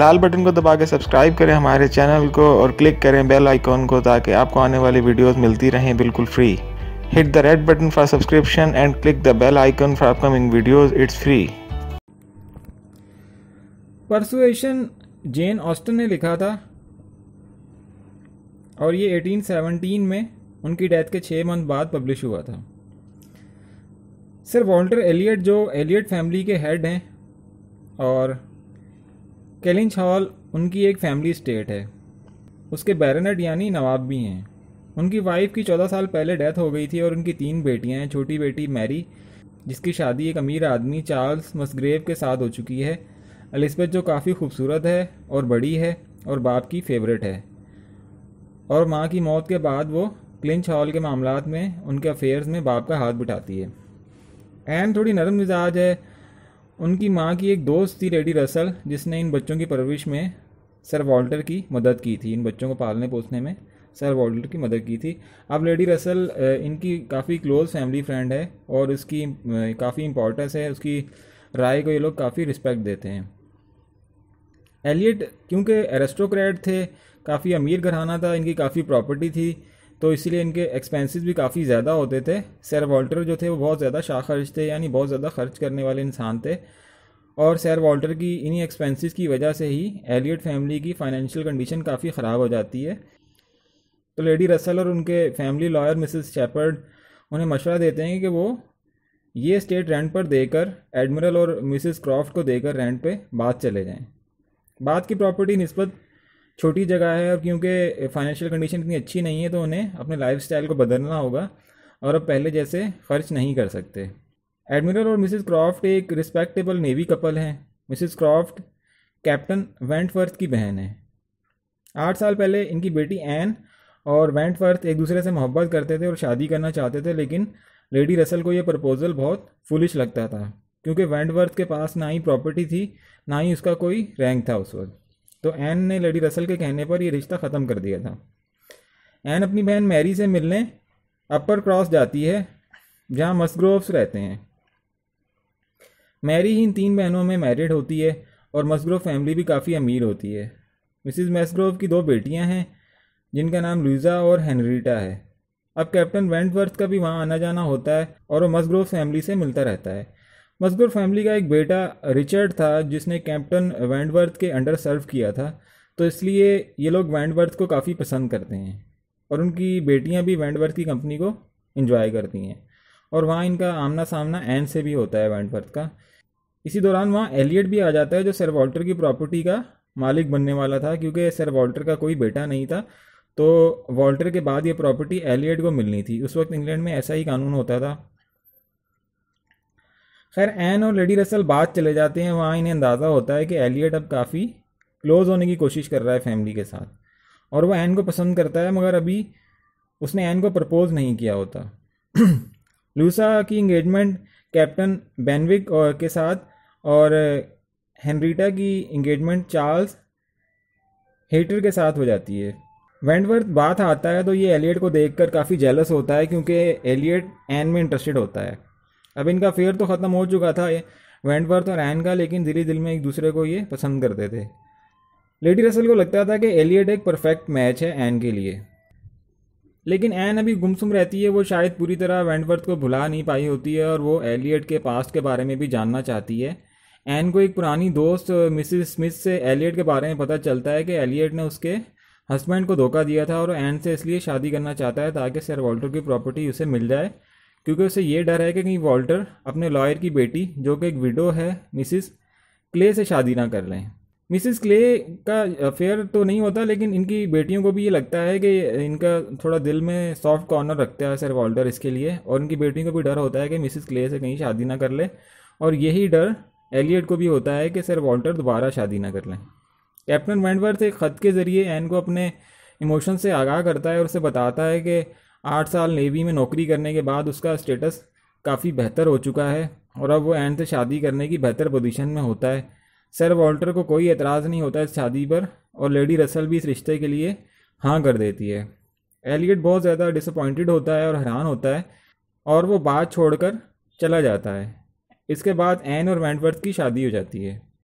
लाल button को दबा के सब्सक्राइब करें हमारे चैनल को और क्लिक करें बेल आइकॉन को ताकि आपको आने वाली वीडियोस मिलती रहें बिल्कुल free hit the red button for subscription and click the bell icon for upcoming videos it's free persuasion Jane Austen ने लिखा था और ये 1817 में उनकी डेथ के छः मंथ बाद पब्लिश हुआ था सर वॉल्टर एलियट जो एलियट फैमिली के हेड हैं और कैलिंच हॉल उनकी एक फैमिली स्टेट है उसके बैरनेट यानी नवाब भी हैं उनकी वाइफ की चौदह साल पहले डेथ हो गई थी और उनकी तीन बेटियां हैं छोटी बेटी मैरी जिसकी शादी एक अमीर आदमी चार्ल्स मसग्रेव के साथ हो चुकी है एलिस्बेथ जो काफ़ी खूबसूरत है और बड़ी है और बाप की फेवरेट है और माँ की मौत के बाद वो क्लिंच हॉल के मामला में उनके अफेयर्स में बाप का हाथ बिठाती है एन थोड़ी नरम मिजाज है उनकी माँ की एक दोस्त थी रेडी रसल जिसने इन बच्चों की परवरिश में सर वॉल्टर की मदद की थी इन बच्चों को पालने पोसने में सर वॉल्टर की मदद की थी अब लेडी रसल इनकी काफ़ी क्लोज़ फैमिली फ्रेंड है और उसकी काफ़ी इम्पोर्टेंस है उसकी राय को ये लोग काफ़ी रिस्पेक्ट देते हैं एलियट क्योंकि एरेस्टोक्रेट थे काफ़ी अमीर घराना था इनकी काफ़ी प्रॉपर्टी थी तो इसीलिए इनके एक्सपेंसेस भी काफ़ी ज़्यादा होते थे सैर वॉल्टर जो थे वो बहुत ज़्यादा शाह खर्च थे यानी बहुत ज़्यादा खर्च करने वाले इंसान थे और सैर वॉल्टर की इन्हीं एक्सपेंसेस की वजह से ही एलियट फैमिली की फाइनेंशियल कंडीशन काफ़ी ख़राब हो जाती है तो लेडी रसल और उनके फैमिली लॉयर मिसेस शेपर्ड उन्हें मशवरा देते हैं कि वो ये स्टेट रेंट पर देकर एडमिरल और मिसेस क्रॉफ्ट को देकर रेंट पे बात चले जाएं बाद की प्रॉपर्टी नस्बत छोटी जगह है और क्योंकि फाइनेंशियल कंडीशन इतनी अच्छी नहीं है तो उन्हें अपने लाइफ को बदलना होगा और अब पहले जैसे खर्च नहीं कर सकते एडमिरल और मिसेस क्रॉफ्ट एक रिस्पेक्टेबल नेवी कपल हैं मिसेस क्रॉफ्ट कैप्टन वेंटवर्थ की बहन है आठ साल पहले इनकी बेटी एन और वेंटवर्थ एक दूसरे से मोहब्बत करते थे और शादी करना चाहते थे लेकिन लेडी रसल को यह प्रपोज़ल बहुत फुलिश लगता था क्योंकि वेंटवर्थ के पास ना ही प्रॉपर्टी थी ना ही उसका कोई रैंक था उस वक्त तो एन ने लेडी रसल के कहने पर यह रिश्ता ख़त्म कर दिया था एन अपनी बहन मैरी से मिलने अपर क्रॉस जाती है जहाँ मसग्रोव्स रहते हैं मैरी ही इन तीन बहनों में मैरिड होती है और मसग्रोव फैमिली भी काफ़ी अमीर होती है मिसिज मैसग्रोव की दो बेटियाँ हैं जिनका नाम लुइजा और हेनरीटा है अब कैप्टन वेंटवर्थ का भी वहाँ आना जाना होता है और वो मसग्रोव फैमिली से मिलता रहता है मजगूर फैमिली का एक बेटा रिचर्ड था जिसने कैप्टन वैंडवर्थ के अंडर सर्व किया था तो इसलिए ये लोग वैंडवर्थ को काफ़ी पसंद करते हैं और उनकी बेटियां भी वैंडवर्थ की कंपनी को इन्जॉय करती हैं और वहाँ इनका आमना सामना एन से भी होता है वैंडवर्थ का इसी दौरान वहाँ एलियट भी आ जाता है जो सर वॉल्टर की प्रॉपर्टी का मालिक बनने वाला था क्योंकि सर वॉल्टर का कोई बेटा नहीं था तो वॉल्टर के बाद ये प्रॉपर्टी एलियट को मिलनी थी उस वक्त इंग्लैंड में ऐसा ही कानून होता था खैर एन और लेडी रसल बात चले जाते हैं वहाँ इन्हें अंदाज़ा होता है कि एलियट अब काफ़ी क्लोज होने की कोशिश कर रहा है फैमिली के साथ और वह एन को पसंद करता है मगर अभी उसने एन को प्रपोज़ नहीं किया होता लूसा की इंगेजमेंट कैप्टन बेनविक के साथ और हेनरीटा की इंगेजमेंट चार्ल्स हेटर के साथ हो जाती है वेंडवर्थ बात आता है तो ये एलियट को देखकर काफ़ी जेलस होता है क्योंकि एलियट एन में इंटरेस्टेड होता है अब इनका फेयर तो ख़त्म हो चुका था वेंटवर्थ और एन का लेकिन दिली दिल में एक दूसरे को ये पसंद करते थे लेडी रसल को लगता था कि एलियट एक परफेक्ट मैच है एन के लिए लेकिन एन अभी गुमसुम रहती है वो शायद पूरी तरह वेंटवर्थ को भुला नहीं पाई होती है और वो एलियट के पास्ट के बारे में भी जानना चाहती है एन को एक पुरानी दोस्त मिसिस स्मिथ से एलियट के बारे में पता चलता है कि एलियट ने उसके हस्बैंड को धोखा दिया था और एन से इसलिए शादी करना चाहता है ताकि सर वॉल्टर की प्रॉपर्टी उसे मिल जाए क्योंकि उसे ये डर है कि कहीं वॉल्टर अपने लॉयर की बेटी जो कि एक विडो है मिसिस क्ले से शादी ना कर लें मिसिस क्ले का अफेयर तो नहीं होता लेकिन इनकी बेटियों को भी ये लगता है कि इनका थोड़ा दिल में सॉफ्ट कॉर्नर रखता है सर वॉल्टर इसके लिए और इनकी बेटियों को भी डर होता है कि मिसिस क्ले से कहीं शादी ना कर ले और यही डर एलियट को भी होता है कि सर वॉल्टर दोबारा शादी ना कर लें कैप्टन वैंडवर्थ एक ख़त के ज़रिए एन को अपने इमोशन से आगाह करता है और उसे बताता है कि आठ साल नेवी में नौकरी करने के बाद उसका स्टेटस काफ़ी बेहतर हो चुका है और अब वो एंड से शादी करने की बेहतर पोजीशन में होता है सर वॉल्टर को कोई एतराज़ नहीं होता इस शादी पर और लेडी रसल भी इस रिश्ते के लिए हाँ कर देती है एलियट बहुत ज़्यादा डिसअपॉइंटेड होता है और हैरान होता है और वो बात छोड़कर चला जाता है इसके बाद एन और वैंडवर्थ की शादी हो जाती है